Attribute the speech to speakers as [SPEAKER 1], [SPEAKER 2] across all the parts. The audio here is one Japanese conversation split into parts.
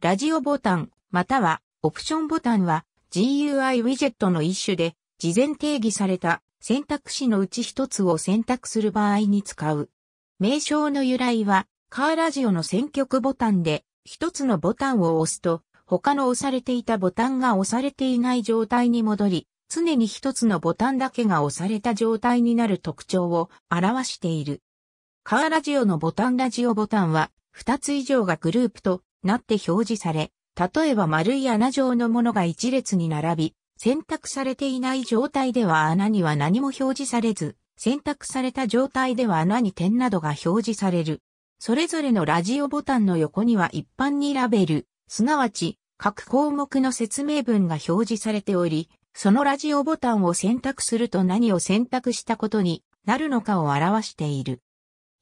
[SPEAKER 1] ラジオボタン、またはオプションボタンは GUI ウィジェットの一種で、事前定義された選択肢のうち一つを選択する場合に使う。名称の由来は、カーラジオの選曲ボタンで、一つのボタンを押すと、他の押されていたボタンが押されていない状態に戻り、常に一つのボタンだけが押された状態になる特徴を表している。カーラジオのボタンラジオボタンは、二つ以上がグループとなって表示され、例えば丸い穴状のものが一列に並び、選択されていない状態では穴には何も表示されず、選択された状態では穴に点などが表示される。それぞれのラジオボタンの横には一般にラベル、すなわち各項目の説明文が表示されており、そのラジオボタンを選択すると何を選択したことになるのかを表している。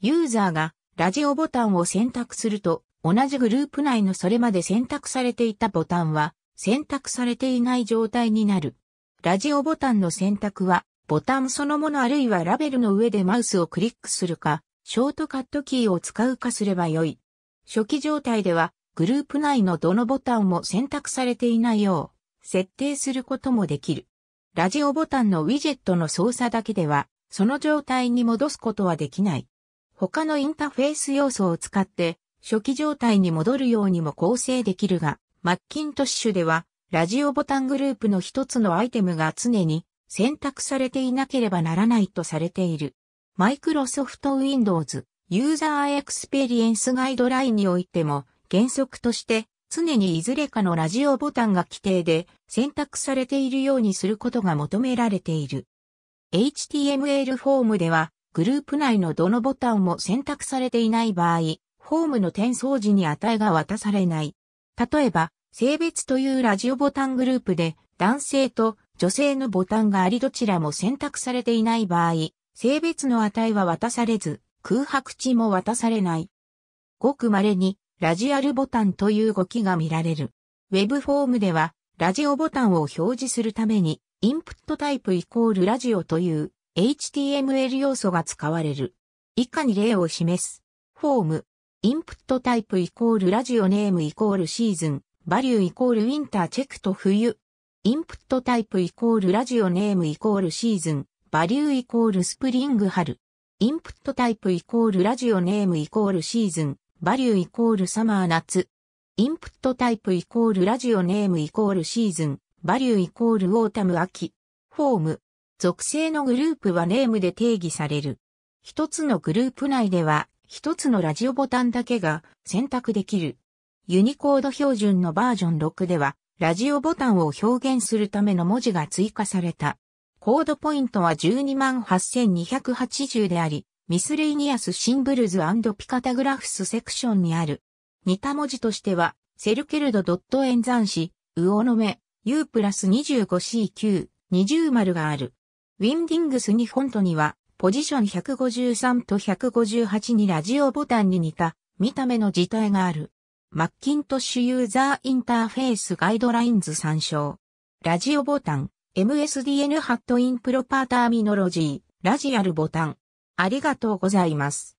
[SPEAKER 1] ユーザーがラジオボタンを選択すると同じグループ内のそれまで選択されていたボタンは選択されていない状態になる。ラジオボタンの選択はボタンそのものあるいはラベルの上でマウスをクリックするか、ショートカットキーを使うかすればよい。初期状態ではグループ内のどのボタンも選択されていないよう設定することもできる。ラジオボタンのウィジェットの操作だけではその状態に戻すことはできない。他のインターフェース要素を使って初期状態に戻るようにも構成できるが、マッキントッシュでは、ラジオボタングループの一つのアイテムが常に選択されていなければならないとされている。マイクロソフト Windows ユーザーエクスペリエンスガイドラインにおいても原則として常にいずれかのラジオボタンが規定で選択されているようにすることが求められている。HTML フォームではグループ内のどのボタンも選択されていない場合、フォームの転送時に値が渡されない。例えば、性別というラジオボタングループで、男性と女性のボタンがありどちらも選択されていない場合、性別の値は渡されず、空白値も渡されない。ごく稀に、ラジアルボタンという動きが見られる。ウェブフォームでは、ラジオボタンを表示するために、インプットタイプイコールラジオという HTML 要素が使われる。以下に例を示す。フォーム、インプットタイプイコールラジオネームイコールシーズン、バリューイコールウィンターチェックと冬。インプットタイプイコールラジオネームイコールシーズン、バリューイコールスプリング春。インプットタイプイコールラジオネームイコールシーズン、バリューイコールサマー夏。インプットタイプイコールラジオネームイコールシーズン、バリューイコールオータム秋。フォーム。属性のグループはネームで定義される。一つのグループ内では一つのラジオボタンだけが選択できる。ユニコード標準のバージョン6では、ラジオボタンを表現するための文字が追加された。コードポイントは128,280であり、ミスレイニアスシンブルズピカタグラフスセクションにある。似た文字としては、セルケルドドット演算子、オノメ、U プラス2 5 c q 20丸がある。ウィンディングスにフォントには、ポジション153と158にラジオボタンに似た見た目の字体がある。マッキントッシュユーザーインターフェースガイドラインズ参照。ラジオボタン、MSDN ハットインプロパーターミノロジー、ラジアルボタン。ありがとうございます。